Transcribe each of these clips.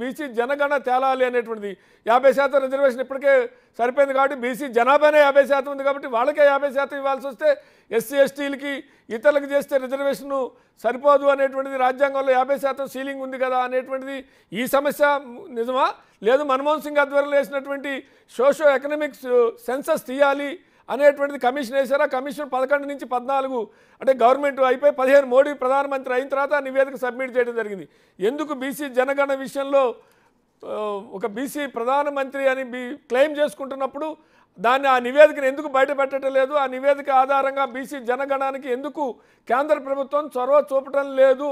BC జనగణ తేలాలి అనేటువంటిది యాభై శాతం రిజర్వేషన్ ఇప్పటికే సరిపోయింది కాబట్టి బీసీ జనాభానే యాభై శాతం ఉంది కాబట్టి వాళ్ళకే యాభై శాతం ఇవ్వాల్సి వస్తే ఎస్సీ ఎస్టీలకి ఇతరులకు చేస్తే రిజర్వేషన్ సరిపోదు అనేటువంటిది రాజ్యాంగంలో యాభై శాతం సీలింగ్ ఉంది కదా అనేటువంటిది ఈ సమస్య నిజమా లేదు మన్మోహన్ సింగ్ ఆధ్వర్యంలో వేసినటువంటి సోషో ఎకనామిక్స్ సెన్సస్ తీయాలి అనేటువంటిది కమిషన్ వేశారు ఆ కమిషన్ పదకొండు నుంచి పద్నాలుగు అంటే గవర్నమెంట్ అయిపోయి పదిహేను మోడీ ప్రధానమంత్రి అయిన తర్వాత నివేదిక సబ్మిట్ చేయడం జరిగింది ఎందుకు బీసీ జనగణ విషయంలో ఒక బీసీ ప్రధానమంత్రి అని క్లెయిమ్ చేసుకుంటున్నప్పుడు దాన్ని ఆ నివేదికను ఎందుకు బయటపెట్టడం లేదు ఆ నివేదిక ఆధారంగా బీసీ జనగణానికి ఎందుకు కేంద్ర ప్రభుత్వం చొరవ చూపటం లేదు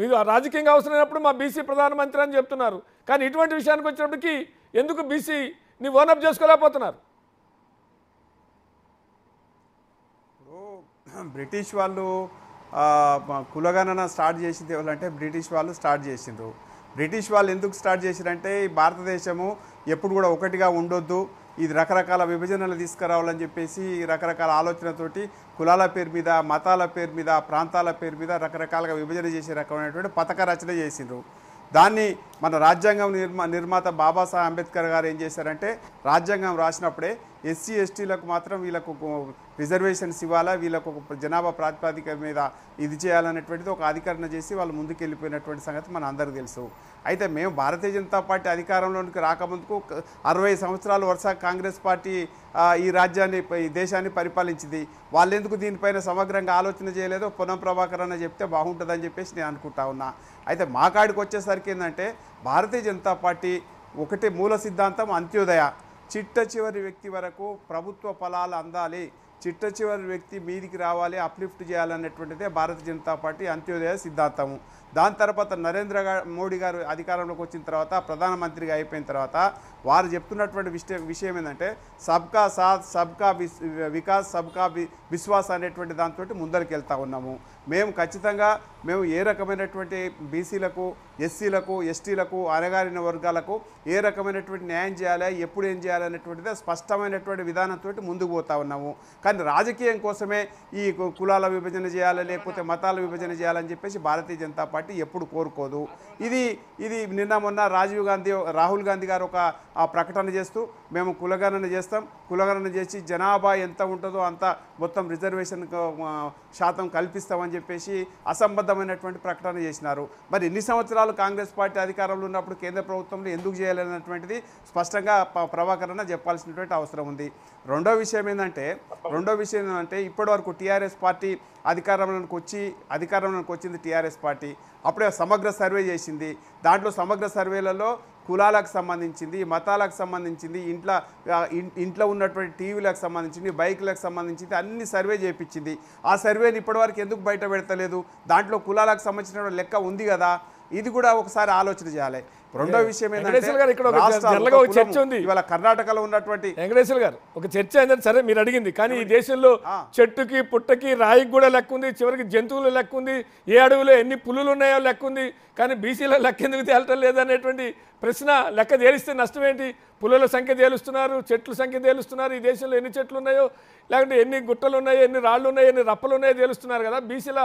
మీరు రాజకీయంగా అవసరమైనప్పుడు మా బీసీ ప్రధానమంత్రి అని చెప్తున్నారు కానీ ఇటువంటి విషయానికి వచ్చినప్పటికీ ఎందుకు బీసీని ఓనప్ చేసుకోలేకపోతున్నారు బ్రిటిష్ వాళ్ళు కులగణన స్టార్ట్ చేసింది ఎవరంటే బ్రిటిష్ వాళ్ళు స్టార్ట్ చేసిండ్రు బ్రిటిష్ వాళ్ళు ఎందుకు స్టార్ట్ చేసిరంటే ఈ భారతదేశము ఎప్పుడు కూడా ఒకటిగా ఉండొద్దు ఇది రకరకాల విభజనలు తీసుకురావాలని చెప్పేసి రకరకాల ఆలోచనతోటి కులాల పేరు మీద మతాల పేరు మీద ప్రాంతాల పేరు మీద రకరకాలుగా విభజన చేసే రకమైనటువంటి పథక రచన చేసిండ్రు దాన్ని మన రాజ్యాంగం నిర్మా నిర్మాత బాబాసాహెబ్ అంబేద్కర్ గారు ఏం చేశారంటే రాజ్యాంగం రాసినప్పుడే ఎస్సీ ఎస్టీలకు మాత్రం వీళ్ళకు రిజర్వేషన్స్ ఇవ్వాలా వీళ్ళకు ఒక జనాభా ప్రాతిపదిక మీద ఇది చేయాలనేటువంటిది ఒక అధికరణ చేసి వాళ్ళు ముందుకెళ్ళిపోయినటువంటి సంగతి మన అందరికీ తెలుసు అయితే మేము భారతీయ జనతా పార్టీ అధికారంలోనికి రాకముందుకు అరవై సంవత్సరాలు వరుస కాంగ్రెస్ పార్టీ ఈ రాజ్యాన్ని ఈ దేశాన్ని పరిపాలించింది వాళ్ళెందుకు దీనిపైన సమగ్రంగా ఆలోచన చేయలేదో పునఃప్రభాకరణ చెప్తే బాగుంటుందని చెప్పేసి నేను అనుకుంటా ఉన్నా అయితే మా కాడికి వచ్చేసరికి ఏంటంటే భారతీయ జనతా పార్టీ ఒకటే మూల సిద్ధాంతం అంత్యోదయ చిట్ట చివరి వ్యక్తి వరకు ప్రభుత్వ ఫలాలు అందాలి చిట్ట చివరి వ్యక్తి మీదికి రావాలి అప్లిఫ్ట్ చేయాలనేటువంటిదే భారతీయ జనతా పార్టీ అంత్యోదయ సిద్ధాంతము దాని తర్వాత నరేంద్ర మోడీ గారు అధికారంలోకి వచ్చిన తర్వాత ప్రధానమంత్రిగా అయిపోయిన తర్వాత వారు చెప్తున్నటువంటి విషయం విషయం ఏంటంటే సబ్కా సాత్ సబ్కా వికాస్ సబ్కా విశ్వాస్ అనేటువంటి దాంతో ముందరికి వెళ్తూ ఉన్నాము మేము ఖచ్చితంగా మేము ఏ రకమైనటువంటి బీసీలకు ఎస్సీలకు ఎస్టీలకు అనగారిన వర్గాలకు ఏ రకమైనటువంటి న్యాయం చేయాలి ఎప్పుడు ఏం చేయాలి అనేటువంటిది స్పష్టమైనటువంటి విధానంతో ముందుకు పోతా ఉన్నాము కానీ రాజకీయం కోసమే ఈ కులాల విభజన చేయాలి లేకపోతే మతాల విభజన చేయాలని చెప్పేసి భారతీయ జనతా పార్టీ ఎప్పుడు కోరుకోదు ఇది ఇది నిన్న మొన్న రాజీవ్ గాంధీ రాహుల్ గాంధీ గారు ఒక ప్రకటన చేస్తూ మేము కులగణన చేస్తాం కులగణన చేసి జనాభా ఎంత ఉంటుందో అంత మొత్తం రిజర్వేషన్ శాతం కల్పిస్తామని చెప్పేసి అసంబద్ధమైనటువంటి ప్రకటన చేసినారు మరి ఎన్ని సంవత్సరాలు కాంగ్రెస్ పార్టీ అధికారంలో ఉన్నప్పుడు కేంద్ర ప్రభుత్వంలో ఎందుకు చేయలేనటువంటిది స్పష్టంగా ప్రవాకరణ చెప్పాల్సినటువంటి అవసరం ఉంది రెండో విషయం ఏంటంటే రెండో విషయం ఏంటంటే ఇప్పటి వరకు టీఆర్ఎస్ పార్టీ అధికారంలోకి వచ్చి అధికారంలోకి వచ్చింది టీఆర్ఎస్ పార్టీ అప్పుడే సమగ్ర సర్వే చేసింది దాంట్లో సమగ్ర సర్వేలలో కులాలకు సంబంధించింది మతాలకు సంబంధించింది ఇంట్లో ఇంట్లో ఉన్నటువంటి టీవీలకు సంబంధించింది బైక్లకు సంబంధించింది అన్ని సర్వే చేయించింది ఆ సర్వేని ఇప్పటివరకు ఎందుకు బయట పెడతలేదు దాంట్లో కులాలకు సంబంధించిన లెక్క ఉంది కదా ఇది కూడా ఒకసారి ఆలోచన చేయాలి రెండో విషయం ఏంటంటే ఇవాళ కర్ణాటకలో ఉన్నటువంటి వెంకటేశ్వర గారు ఒక చర్చ ఏంటంటే సరే మీరు అడిగింది కానీ ఈ దేశంలో చెట్టుకి పుట్టకి రాయికి కూడా లెక్క ఉంది చివరికి జంతువులు లెక్క ఉంది ఏ అడవిలో ఎన్ని పులులు ఉన్నాయో లెక్క ఉంది కానీ బీసీలో లెక్క ఎందుకు తేలటం లేదనేటువంటి ప్రశ్న లెక్క తేలిస్తే నష్టం ఏంటి పులుల సంఖ్య తేలుస్తున్నారు చెట్ల సంఖ్య తేలుస్తున్నారు ఈ దేశంలో ఎన్ని చెట్లు ఉన్నాయో లేకుంటే ఎన్ని గుట్టలు ఉన్నాయో ఎన్ని రాళ్ళు ఉన్నాయో ఎన్ని రప్పలు ఉన్నాయో తేలుస్తున్నారు కదా బీసీల